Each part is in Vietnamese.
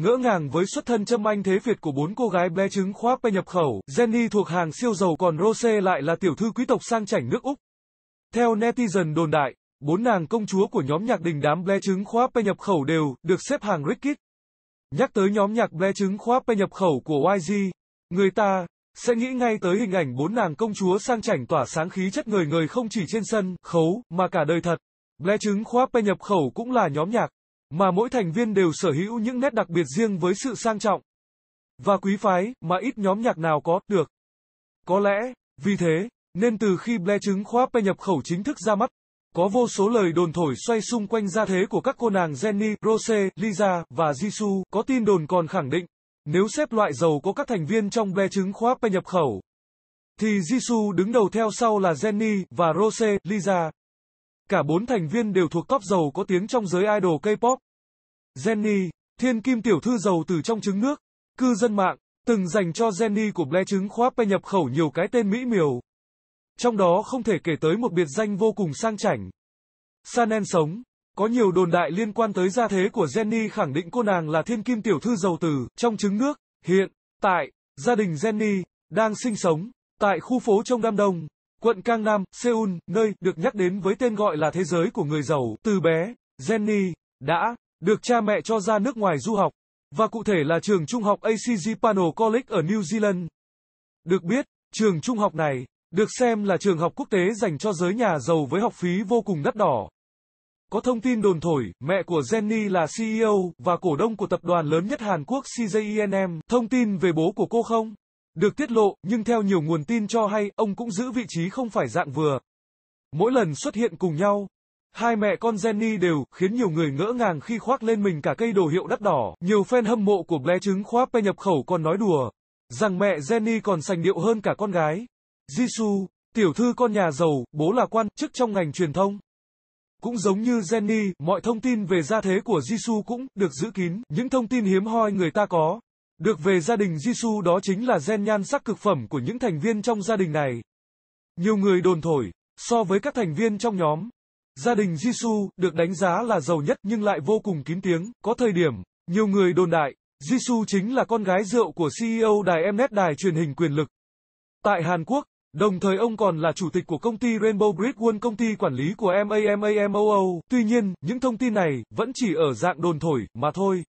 Ngỡ ngàng với xuất thân châm anh thế Việt của bốn cô gái bé trứng khóa pe nhập khẩu, Jenny thuộc hàng siêu giàu còn Rose lại là tiểu thư quý tộc sang chảnh nước Úc. Theo netizen đồn đại, bốn nàng công chúa của nhóm nhạc đình đám bé trứng khóa pe nhập khẩu đều được xếp hàng Rickit. Nhắc tới nhóm nhạc bé trứng khóa pe nhập khẩu của YG, người ta sẽ nghĩ ngay tới hình ảnh bốn nàng công chúa sang chảnh tỏa sáng khí chất người người không chỉ trên sân, khấu, mà cả đời thật. Blé trứng khóa pe nhập khẩu cũng là nhóm nhạc mà mỗi thành viên đều sở hữu những nét đặc biệt riêng với sự sang trọng và quý phái mà ít nhóm nhạc nào có được. Có lẽ, vì thế, nên từ khi ble trứng khoa P nhập khẩu chính thức ra mắt, có vô số lời đồn thổi xoay xung quanh gia thế của các cô nàng Jenny, Rose, Lisa và Jisoo, có tin đồn còn khẳng định, nếu xếp loại giàu có các thành viên trong ble trứng khoa P nhập khẩu, thì Jisoo đứng đầu theo sau là Jenny và Rose, Lisa. Cả bốn thành viên đều thuộc top giàu có tiếng trong giới idol K-pop. Jennie, thiên kim tiểu thư giàu từ trong trứng nước, cư dân mạng, từng dành cho Jennie của ble trứng khóa P nhập khẩu nhiều cái tên mỹ miều. Trong đó không thể kể tới một biệt danh vô cùng sang chảnh. Sanen sống, có nhiều đồn đại liên quan tới gia thế của Jennie khẳng định cô nàng là thiên kim tiểu thư giàu từ trong trứng nước, hiện, tại, gia đình Jennie, đang sinh sống, tại khu phố trong Đam Đông quận Gangnam, Seoul, nơi được nhắc đến với tên gọi là thế giới của người giàu. Từ bé, Jenny đã được cha mẹ cho ra nước ngoài du học, và cụ thể là trường trung học ACG Pano College ở New Zealand. Được biết, trường trung học này được xem là trường học quốc tế dành cho giới nhà giàu với học phí vô cùng đắt đỏ. Có thông tin đồn thổi, mẹ của Jenny là CEO và cổ đông của tập đoàn lớn nhất Hàn Quốc CJENM. Thông tin về bố của cô không? được tiết lộ, nhưng theo nhiều nguồn tin cho hay, ông cũng giữ vị trí không phải dạng vừa. Mỗi lần xuất hiện cùng nhau, hai mẹ con Jenny đều khiến nhiều người ngỡ ngàng khi khoác lên mình cả cây đồ hiệu đắt đỏ. Nhiều fan hâm mộ của bé chứng khóa pe nhập khẩu còn nói đùa rằng mẹ Jenny còn sành điệu hơn cả con gái. Jisoo, tiểu thư con nhà giàu, bố là quan chức trong ngành truyền thông. Cũng giống như Jenny, mọi thông tin về gia thế của Jisoo cũng được giữ kín, những thông tin hiếm hoi người ta có. Được về gia đình Gisu đó chính là gen nhan sắc cực phẩm của những thành viên trong gia đình này. Nhiều người đồn thổi, so với các thành viên trong nhóm, gia đình Gisu được đánh giá là giàu nhất nhưng lại vô cùng kín tiếng, có thời điểm, nhiều người đồn đại, Jisoo chính là con gái rượu của CEO đài Mnet đài truyền hình quyền lực. Tại Hàn Quốc, đồng thời ông còn là chủ tịch của công ty Rainbow Bridge One công ty quản lý của MAMAMOO. Tuy nhiên, những thông tin này vẫn chỉ ở dạng đồn thổi mà thôi.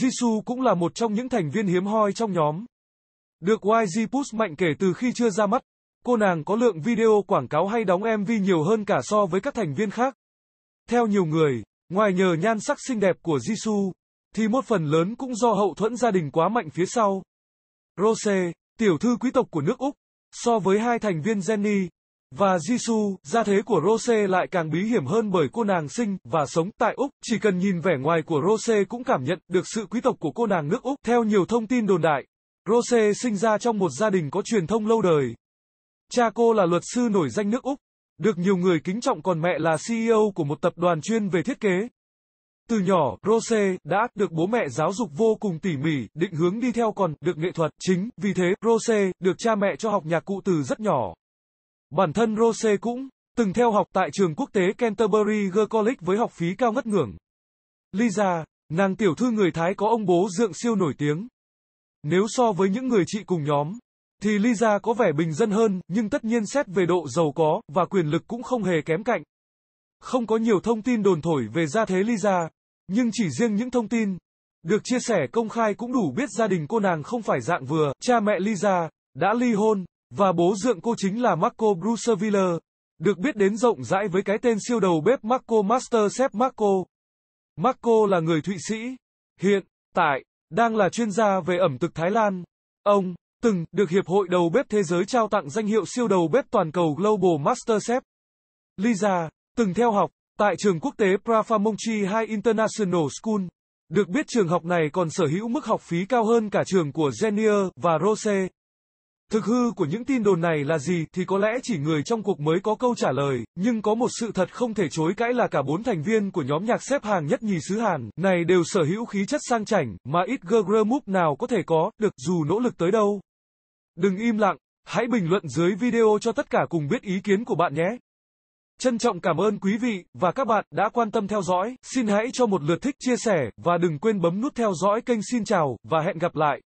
Jisoo cũng là một trong những thành viên hiếm hoi trong nhóm. Được YG push mạnh kể từ khi chưa ra mắt, cô nàng có lượng video quảng cáo hay đóng MV nhiều hơn cả so với các thành viên khác. Theo nhiều người, ngoài nhờ nhan sắc xinh đẹp của Jisoo, thì một phần lớn cũng do hậu thuẫn gia đình quá mạnh phía sau. Rose, tiểu thư quý tộc của nước Úc, so với hai thành viên Jennie, và Jisoo, gia thế của Rose lại càng bí hiểm hơn bởi cô nàng sinh và sống tại Úc. Chỉ cần nhìn vẻ ngoài của Rose cũng cảm nhận được sự quý tộc của cô nàng nước Úc. Theo nhiều thông tin đồn đại, Rose sinh ra trong một gia đình có truyền thông lâu đời. Cha cô là luật sư nổi danh nước Úc, được nhiều người kính trọng còn mẹ là CEO của một tập đoàn chuyên về thiết kế. Từ nhỏ, Rose đã được bố mẹ giáo dục vô cùng tỉ mỉ, định hướng đi theo còn được nghệ thuật chính, vì thế Rose được cha mẹ cho học nhạc cụ từ rất nhỏ. Bản thân Rose cũng từng theo học tại trường quốc tế Canterbury Girls College với học phí cao ngất ngưỡng. Lisa, nàng tiểu thư người Thái có ông bố dượng siêu nổi tiếng. Nếu so với những người chị cùng nhóm, thì Lisa có vẻ bình dân hơn, nhưng tất nhiên xét về độ giàu có và quyền lực cũng không hề kém cạnh. Không có nhiều thông tin đồn thổi về gia thế Lisa, nhưng chỉ riêng những thông tin được chia sẻ công khai cũng đủ biết gia đình cô nàng không phải dạng vừa, cha mẹ Lisa đã ly hôn, và bố dượng cô chính là Marco Bruceviller, được biết đến rộng rãi với cái tên siêu đầu bếp Marco Master Chef Marco. Marco là người Thụy Sĩ, hiện, tại, đang là chuyên gia về ẩm thực Thái Lan. Ông, từng, được Hiệp hội đầu bếp thế giới trao tặng danh hiệu siêu đầu bếp toàn cầu Global Master Chef. Lisa, từng theo học, tại trường quốc tế Prafamonchi 2 International School. Được biết trường học này còn sở hữu mức học phí cao hơn cả trường của Genier và Rose. Thực hư của những tin đồn này là gì thì có lẽ chỉ người trong cuộc mới có câu trả lời, nhưng có một sự thật không thể chối cãi là cả bốn thành viên của nhóm nhạc xếp hàng nhất nhì xứ Hàn này đều sở hữu khí chất sang chảnh mà ít girl group nào có thể có được dù nỗ lực tới đâu. Đừng im lặng, hãy bình luận dưới video cho tất cả cùng biết ý kiến của bạn nhé. Trân trọng cảm ơn quý vị và các bạn đã quan tâm theo dõi, xin hãy cho một lượt thích chia sẻ và đừng quên bấm nút theo dõi kênh xin chào và hẹn gặp lại.